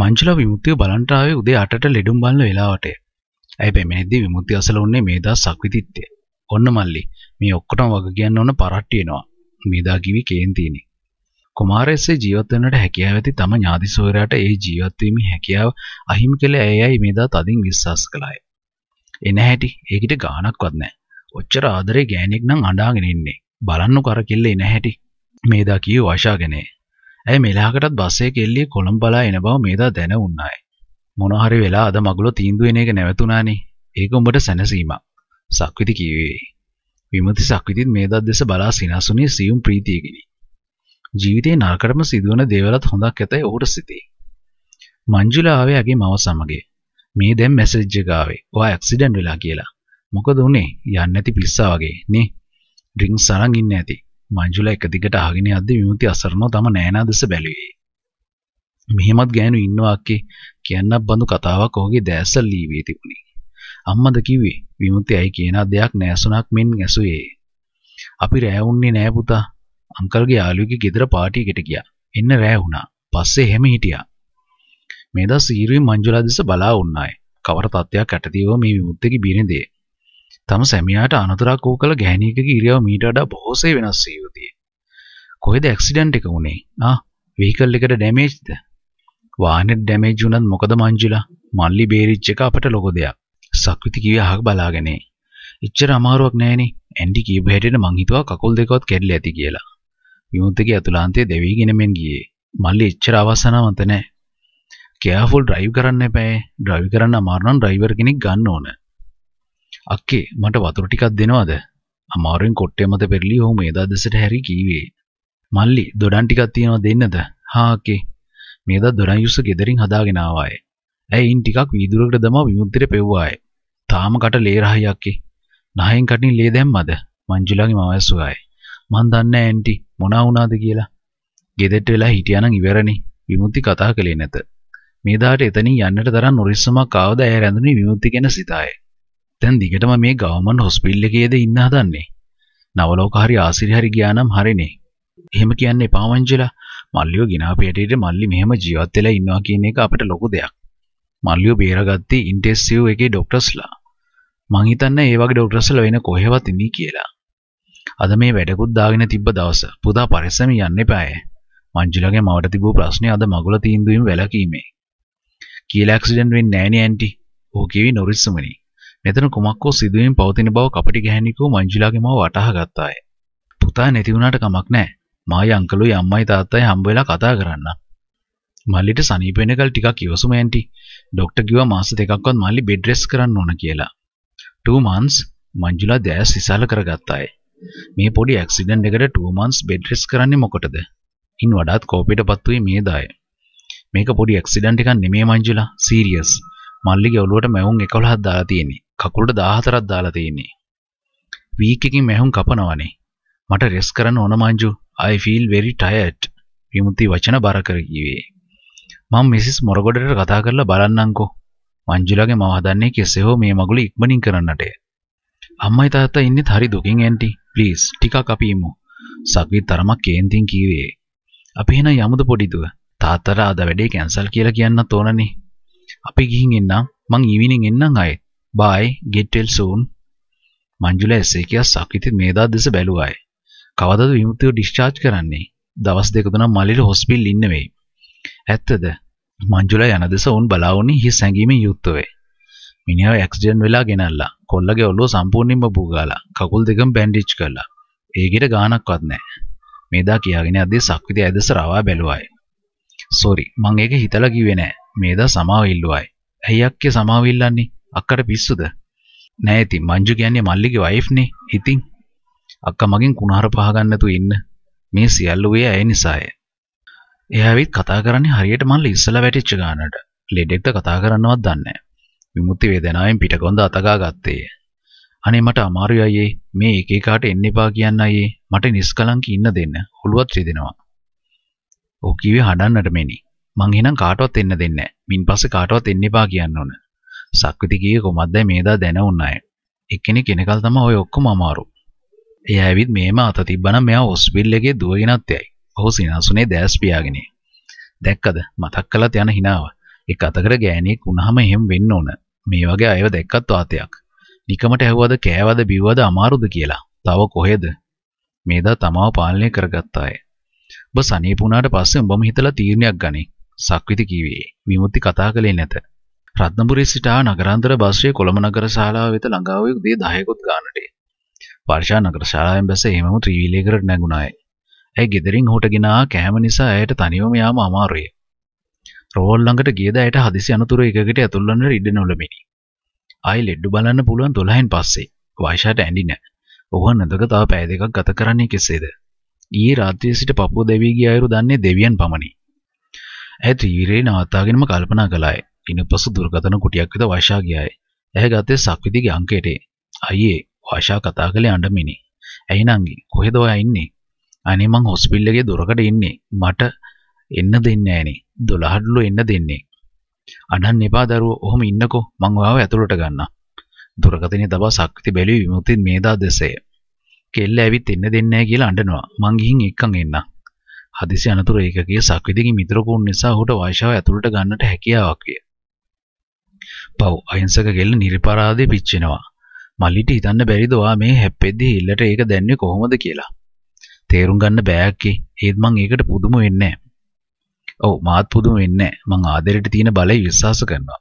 මංචුලා විමුක්තිය බලන්ට ආවේ උදේ 8ට ලෙඩුම් බලන වෙලාවට. ඇයි බැමෙනෙද්දි විමුක්තිය අසල උන්නේ මේ දා සක්විතිත්තේ. ඔන්න මල්ලි මේ ඔක්කොටම වග කියන්න ඕන පරට්ටි එනවා. මේ දා කිවි කේන්තිනේ. කුමාරයස්සේ ජීවත් වෙන්නට හැකියාව ඇති තම ඥාතිසෝයරට ඒ ජීවත් වීමේ හැකියාව අහිමි කළ ඇයයි මේ දා තදින් විශ්වාස කළාය. එන හැටි ඒකිට ගාණක්වත් නැහැ. ඔච්චර ආදරේ ගෑණෙක් නම් අඬාගෙන ඉන්නේ. බලන්නු කරකිල්ලේ නැහැටි. මේ දා කියු වශාගෙනේ. ඇය මෙලාකටත් බස්සේ කෙල්ලිය කොළම් බලා එන බව මේදා දැන උන්නාය. මොනහරි වෙලා අද මගුලෝ තීන්දුව එන එක නැවතුණානේ. ඒක උඹට සැනසීමක්. සක්විති කීවේ. විමති සක්විතිත් මේදා දෙස බලා සිනසුනේ සියුම් ප්‍රීතියකිනි. ජීවිතේ නරකටම සිදුවන දේවලත් හොඳක් ඇතයි ඔහුට සිතේ. මංජුලා ආවේ ඇගේ මව සමග. මේ දැන් මැසේජ් එක ආවේ. ඔයා ඇක්සිඩන්ට් වෙලා කියලා. මොකද උනේ? යන්නේ නැති පිස්සා වගේ නේ. ඩ්‍රින්ක්ස් අරන් ඉන්න ඇති. මංජුලා එක දිගට අහගෙන යද්දී විමුති අසරණව තම නෑනා දෙස බැලුවේ. මෙහෙමත් ගෑනු ඉන්නවා කියන්නත් බඳු කතාවක් ඔහුගේ දැසල් ලීවේ තිබුණේ. අම්මද කිව්වේ විමුති අයි කියන දෙයක් නෑසුණක් මෙන් ඇසුවේ. අපි රෑ උන්නේ නෑ පුතා. අංකල්ගේ යාළුවෙක්ගේ ගෙදර පාටි එකට ගියා. එන්න රෑ වුණා. පස්සේ හැම හිටියා. මේ දා සීරුවේ මංජුලා දිස බලා වුණාය. කවර තත්ත්වයක් ඇටදීව මේ විමුක්තිගේ බිරිඳේ. තම සැමියාට අනතුරක් වූ කළ ගැහණියකගේ ඉරියව් මීට වඩා බොහෝසේ වෙනස් විය යුතුය. කොහෙද ඇක්සිඩන්ට් එක වුනේ? ආ, වෙහිකල් එකට ඩැමේජ්ද? වාහනේට ඩැමේජ් වුණත් මොකද මංජුලා? මල්ලි බේරිච් එක අපට ලොකෝ දෙයක්. සක්විති කිව්වේ අහක බලාගෙන. එච්චර අමාරුවක් නෑනේ. ඇන්ඩි කියපු හැටියට මං හිතුවා කකුල් දෙකවත් කැඩිලා ඇති කියලා. විමුක්තගේ අතුලාන්තයේ දෙවිගෙන මෙන් ගියේ. මල්ලි එච්චර අවසනාවන්ත නෑ. කෙයාෆුල් ඩ්‍රයිව් කරන්න එපා. ඩ්‍රයිව් කරන්න අමාරු නම් ඩ්‍රයිවර් කෙනෙක් ගන්න ඕන. අක්කේ මට වතුර ටිකක් දෙනවද? අමාරුවෙන් කොට්ටේ මත පෙරලී ඔහු මේදා දෙසට හැරී කීවේ. මල්ලි දොඩන් ටිකක් තියනවා දෙන්නද? හා අක්කේ. මේදා දොඩන් යුස ගෙදරින් හදාගෙන ආවාය. ඇයින් ටිකක් වීදුරකට දමා විමුක්තිට පෙව්වාය. තාම කට ලේ රහයි අක්කේ. නහයෙන් කටින් ලේ දැම්මද? මංජුලාගේ මම ඇසුවාය. මන් දන්නේ ඇන්ටි මොනා වුණාද කියලා. ගෙදෙට්ට වෙලා හිටියානම් ඉවරනේ. විමුක්ති කතා කළේ නැත. මේ දාට එතනින් යන්නට තරම් නොරිස්සමක් ආවද ඇය රැඳුනේ විමුක්ති ගැන සිතායේ. දැන් දිගටම මේ ගවර්න්මන්ට් හොස්පිටල් එකේද ඉන්න හදන්නේ. නවලෝක හරි ආසිරි හරි ගියා නම් හරිනේ. එහෙම කියන්න එපා මංජලා. මල්ලිව ගినాපු යටියට මල්ලි මෙහෙම ජීවත් වෙලා ඉන්නවා කියන එක අපිට ලොකු දෙයක්. මල්ලිව බේරගත්තී ඉන්ටෙන්සිව් එකේ ડોක්ටර්ස්ලා. මං හිතන්නේ ඒ වගේ ડોක්ටර්ස්ලා වෙන කොහෙවත් ඉන්නේ කියලා. අද මේ වැඩකුත් දාගෙන තිබ්බ දවස පුදා පරිස්සම යන්න එපාය. මංජුලගේ මවට තිබූ ප්‍රශ්නේ අද මගුල තීන්දුවෙන් වැළකීමේ. කියලා ඇක්සිඩන්ට් වෙන්නේ නැණි ඇන්ටි. ඕකේ වි නොරිස්සමනේ. මෙතන කුමක් හෝ සිදුවීම් පවතින බව කපටි ගැහැණිකෝ මංජිලාගේ මව වටහා ගත්තාය. පුතා නැති වුණාට කමක් නැහැ. මායි අංකලුයි අම්මයි තාත්තයි හම්බ වෙලා කතා කරන්න. මල්ලිට සනීප වෙනකල් ටිකක් ඉවසුම ඇන්ටි. ඩොක්ටර් කිව්වා මාස දෙකක්වත් මල්ලි බෙඩ් රෙස්ට් කරන්න ඕන කියලා. 2 months මංජුලා දැස් ඉසල කරගත්තාය. මේ පොඩි ඇක්සිඩන්ට් එකට 2 months බෙඩ් රෙස්ට් කරන්නේ මොකටද? ඉන් වඩාත් කෝපයටපත් වූයේ මේ දාය. මේක පොඩි ඇක්සිඩන්ට් එකක් නෙමෙයි මංජුලා, සීරියස්. මල්ලිගේ ඔළුවට මැවුම් 11ක් දාලා තියෙන්නේ. කකුලට 14ක් දාලා තියෙන්නේ. වීක් එකකින් මැහුම් කපනවනේ. මට රෙස් කරන්න ඕන Manju. I feel very tired. විමුති වචන බර කර කිව්වේ. මම මිසිස් මොරගොඩට කතා කරලා බලන්නම්කෝ. මංජුලාගේ මම හදන්නේ කෙසේ හෝ මේ මගුල ඉක්මනින් කරන්නටය. අම්මයි තාත්තා ඉන්නෙත් හරි දුකින් ඇන්ටි. ප්ලීස් ටිකක් අපි ඉමු. සක්විත් තරමක් කේන්තින් කිව්වේ. අපි එහෙනම් යමුද පොඩිදුව? තාත්තට අද වැඩේ කැන්සල් කියලා කියන්නත් ඕනනේ. අපි ගිහින් එන්නම්. මං ඊවිනින් එන්නම් ආයෙත්. බයි ගෙට්ටෙල් සූන් මංජුල ඇසේ කියා සක්විති මේදා දෙස බැලුවාය. කවදද විමුක්තිව ඩිස්චාර්ජ් කරන්නේ? දවස් දෙක තුනක් මල්ලිල හොස්පිටල් ඉන්න වෙයි. ඇත්තද? මංජුල යන දෙස වුන් බලා වුණේ හිස් හැඟීමෙන් යුක්ත වෙයි. මිනිහව ඇක්සිඩන්ට් වෙලා ගෙනල්ලා කොල්ලගේ ඔළුව සම්පූර්ණයෙන්ම බුගාලා කකුල් දෙකම බෑන්ඩේජ් කළා. ඒගිට ගාණක්වත් නැහැ. මේදා කියාගෙන යද්දී සක්විති ඇදස රවා බැලුවායි. "සෝරි, මං ඒක හිතලා කිව්වේ නෑ." මේදා සමාව ඉල්ලුවායි. "ඇයි අක්කේ සමාව ඉල්ලන්නේ? අක්කට පිස්සුද? නෑ ඉතින් මංජු කියන්නේ මල්ලිගේ වයිෆ් නේ. ඉතින් අක්කා මගෙන් කුණහර පහ ගන්නතු ඉන්න. මේ සියල්ල වේ ඇය නිසාය. එයාවිත් කතා කරන්නේ හරියට මල්ලි ඉස්සලා වැටිච්ච ගානට. ලෙඩෙක්ද කතා කරන්නවත් දන්නේ නෑ. විමුක්ති වේදනාවෙන් පිටකොන්ද අතගා ගත්තේ. අනේ මට අමාරුයි අයියේ මේ එක එකාට එන්න එපා කියන්න අයියේ මට නිස්කලංක ඉන්න දෙන්න ඔළුවත් රිදෙනවා. ඔව් කිව්වේ හඩන්නට මෙනි. මං එහෙනම් කාටවත් එන්න දෙන්නේ නැහැ. මින් පස්සේ කාටවත් එන්න එපා කියන්න ඕන. සක්විති ගියේ කොමත්ද මේදා දැනුණ අය. එක්කෙනෙක් එනකල් තමයි ඔය ඔක්කොම අමාරු. එයා ඇවිත් මේම අත තිබ්බනම් මෙයා හොස්පිටල් එකේ දුවගෙනත් යයි. ඔහු සිනාසුනේ දැස් පියාගෙන. දැක්කද? මතක් කළත් යන හිනාව. එක අතකට ගෑණියෙක් වුණාම එහෙම වෙන්න ඕන. මේ වගේ අයව දැක්කත් වාතයක්. නිකමට ඇහුවද කෑවද බිව්වද අමාරුද කියලා. තව කොහෙද? මේදා තමාව පාලනය කරගත්ත අය. ඔබ සනීප වුණාට පස්සේ උඹම හිතලා තීරණයක් ගනි. සක්විති කිව්වේ. විමුක්ති කතා කළේ නැත. රත්නපුරේ සිටා නගරාන්තර බස්රිය කොළඹ නගර ශාලාව වෙත ළඟා වූ උදේ 10කුත් ගානට. වර්ෂා නගර ශාලාවෙන් බැස එහෙමම ත්‍රිවිලයකට නැගුණාය. ඇය ගෙදරින් හොට ගෙනා කැහැම නිසා ඇයට තනිවම යාම අමාරුය. රෝල් ළඟට ගියද ඇයට හදිසි අනතුරු එකකට ඇතුල් වන්න ඉඩ නොලැබිනි. ආයි ලෙඩ්ඩු බලන්න පුළුවන් 12න් පස්සේ. වර්ෂාට ඇඬින. ඔහු නැදක තව පැය දෙකක් ගත කරන්නේ කෙසේද? ඊයේ රාත්‍රියේ සිට පපුව දෙවි ගිය අයුරු දන්නේ දෙවියන් පමණි. ඇය ත්‍රිවිලේ නවත්වාගෙනම කල්පනා කළාය. ඉනුපසු දුර්ගතන කුටියක් වෙත වයිෂා ගියාය. ඇහැ ගත්තේ සක්විතිගේ අංකයටේ. අයියේ වයිෂා කතා කළේ අඬමිනි. ඇයි නංගි කොහෙද ඔයා ඉන්නේ? අනේ මං හොස්පිටල් එකේ දොරකඩ ඉන්නේ. මට එන්න දෙන්නේ නෑනේ. 12ටලු එන්න දෙන්නේ. අඬන්න එපා දරුවෝ. ඔහොම ඉන්නකෝ. මං ඔයාව ඇතුළට ගන්නම්. දුරගතනේ තබා සක්විති බැලුවේ විමුක්තිත් මේදා දෙසේ. කෙල්ල ඇවිත් එන්න දෙන්නේ නැහැ කියලා අඬනවා. මං ගිහින් එක්කන් එන්නම්. හදිසි අනතුර ඒකකයේ සක්විතිගේ මිතුරකුන් නිසා ඔහුට වයිෂාව ඇතුළට ගන්නට හැකියාවක් විය. පව් අහිංසක කෙල්ල නිර්පරාදේ පිච්චෙනවා. මල්ලිට හිතන්න බැරිද ඔයා මේ හැප්පෙද්දී ඉල්ලට ඒක දැන්නේ කොහොමද කියලා. තේරුම් ගන්න බෑක්කේ. ඒත් මං ඒකට පුදුම වෙන්නේ ඔව් මාත් පුදුම වෙන්නේ මං ආදරයට තියෙන බලය විශ්වාස කරනවා.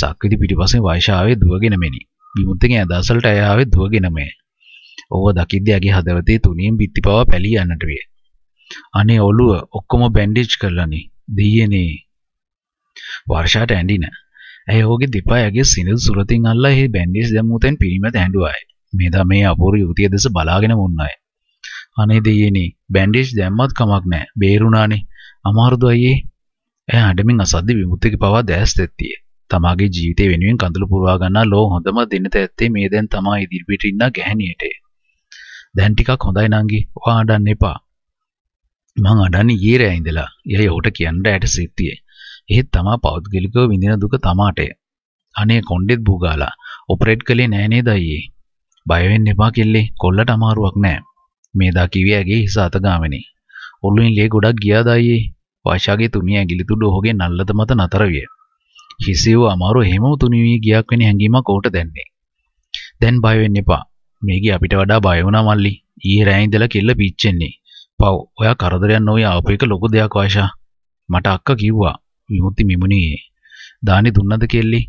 සක්විති පිටිපස්සේ වෛශාවේ දුවගෙන මෙනි. විමුක්තිගේ අදහසලට ඇය ආවේ දුවගෙනමය. ඕව දකිද්දී ඇගේ හදවතේ තුනියෙන් බිත්ති පවා පැලී යන්නට විය. අනේ ඔළුව ඔක්කොම බැන්ඩේජ් කරලානේ. දෙයනේ. වර්ෂාට ඇඬින ඇය ඔහුගේ දෙපයගේ සිනිල් සුරතින් අල්ලා එහි බැන්ඩේජ් දැමූතෙන් පිරිමැද ඇඬුවාය. මේදා මේ අපූර්ව යුවතිය දෙස බලාගෙන වුණාය. අනේ දෙයියනේ බැන්ඩේජ් දැම්මත් කමක් නැහැ. බේරුණානේ. අමාරුද අයියේ? ඇය අඬමින් අසද්දි විමුක්තික පවා දැස් දෙත්තිය. තමාගේ ජීවිතය වෙනුවෙන් කඳුළු පුරවා ගන්නා ලෝ හොඳම දිනත ඇත්තේ මේ දැන් තමා ඉදිරිපිට ඉන්න ගැහණියට. දැන් ටිකක් හොඳයි නංගි. ඔයා අඬන්න එපා. මං අඩන්නේ ඊරෑ ඉඳලා. එයා ඔහුට කියන්න ඇට සිටියේ. එහෙත් තමා පෞද්ගලිකව විඳින දුක තමාටය. අනේ කොණ්ඩෙත් බූගාලා ඔපරේට් කළේ නෑ නේද අයියේ. බය වෙන්න එපා කෙල්ලේ කොල්ලට අමාරුවක් නෑ. මේදා කිවි ඇගේ හිස අත ගාමිනේ. ඔළුවෙන් ලේ ගොඩක් ගියාද අයියේ. වෛශාගේ තුමිය ඇඟිලි තුඩ ඔහුගේ නල්ලත මත නතර විය. හිසෙව අමාරු හැම තුනි වී ගියක් වෙන හැඟීමක් ඔහුට දැන්නේ. දැන් බය වෙන්න එපා. මේකේ අපිට වඩා බය වුණා මල්ලි. ඊයේ රෑ ඉඳලා කෙල්ල පිච්චෙන්නේ. පව් ඔයා කරදරයක් නොවේ ආපු එක ලොකු දෙයක් වයිෂා. මට අක්කා කිව්වා. විමුක්ති මිමුණියේ. දානි දුන්නද කෙල්ලි?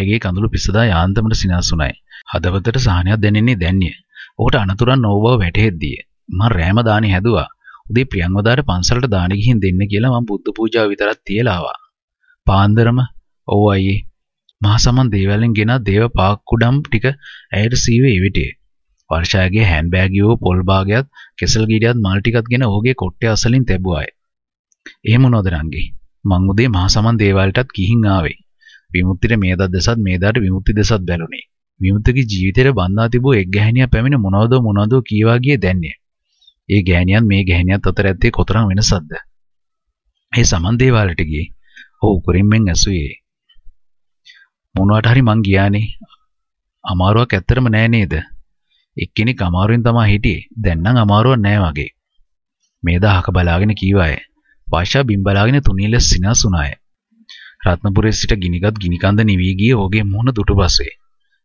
ඇගේ කඳුළු පිස්සදා යාන්තමට සිනාසුණයි. හදවතට සහනයක් දැනෙන්නේ දැන්නේ. ඔහුට අනතුරක් නොව බව වැටහෙද්දී මම රෑම දානි හැදුවා. උදේ ප්‍රියංවදාට පන්සලට දානි ගිහින් දෙන්න කියලා මම බුද්ධ පූජාව විතරක් තියලා ආවා. පාන්දරම ඔව් අයියේ මා සමන් දේවලෙන් ගෙන දේව පාක්කුඩම් ටික ඇයට සීවේ එවිටේ. වර්ෂාගේ හැන්බෑගියෝ පොල් භාගයක් කෙසල් ගීඩියත් මල් ටිකක් ගෙන ඔහුගේ කොට්ටේ අසලින් තැබුවාය. එහෙම නොදරංගී. මං උදේ මහ සමන් දේවාලටත් ගිහින් ආවේ. විමුක්තිට මේ දත් දෙසත් මේ දාට විමුක්ති දෙසත් බැලුනේ. විමුක්තිගේ ජීවිතේට බඳා තිබූ එක් ගැහණියක් පැමිණ මොනවද මොනවද කීවා ගියේ දැන්නේ. ඒ ගැහණියන් මේ ගැහණියත් අතර ඇත්තේ කොතරම් වෙනසක්ද? ඒ සමන් දේවාලට ගියේ. ඔව් කුරින් මෙන් ඇසුවේ. මොනවට හරි මං ගියානේ. අමාරුවක් ඇත්තටම නෑ නේද? එක්කෙනෙක් අමාරුවෙන් තමයි හිටියේ. දැන් නම් අමාරුවක් නෑ වගේ. මේ දහහක බලාගෙන කීවායේ. පාෂා බිම්බලාගෙන තුනීල සිනාසුනාය. රත්නපුරේ සිට ගිනිගත් ගිනිකන්ද නිවී ගිය ඔහුගේ මුහුණ දුටුපසේ.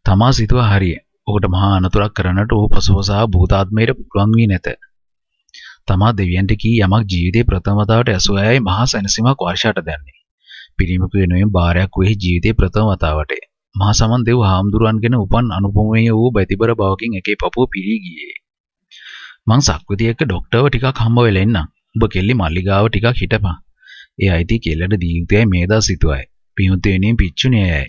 තමා සිතුව හරිය. ඔහුට මහා අනතුරක් කරන්නට ඔහු පසුපසා භූතාත්මයට පුළුවන් වී නැත. තමා දෙවියන්ට කී යමක් ජීවිතේ ප්‍රථම වතාවට ඇසුවයයි මහා සැනසීමක් වාෂාට දැන්නේ. පිරිමිකු වෙනුවෙන් බාරයක් වෙහි ජීවිතේ ප්‍රථම වතාවටේ. මහා සමන් දෙව් හාමුදුරුවන්ගෙන උපන් අනුපමේය වූ බැතිබර බවකින් එකේ පපුව පිරී ගියේ. මං සක්විති එක්ක ඩොක්ටර්ව ටිකක් හම්බ වෙලා ඉන්නම්. උඹ කෙල්ලි මල්ලිගාව ටිකක් හිටපන්. ඒ අයිති කෙල්ලට දීයුතයයි මේදා සිතුවයි. පිහුතේනින් පිච්චුණේයයි.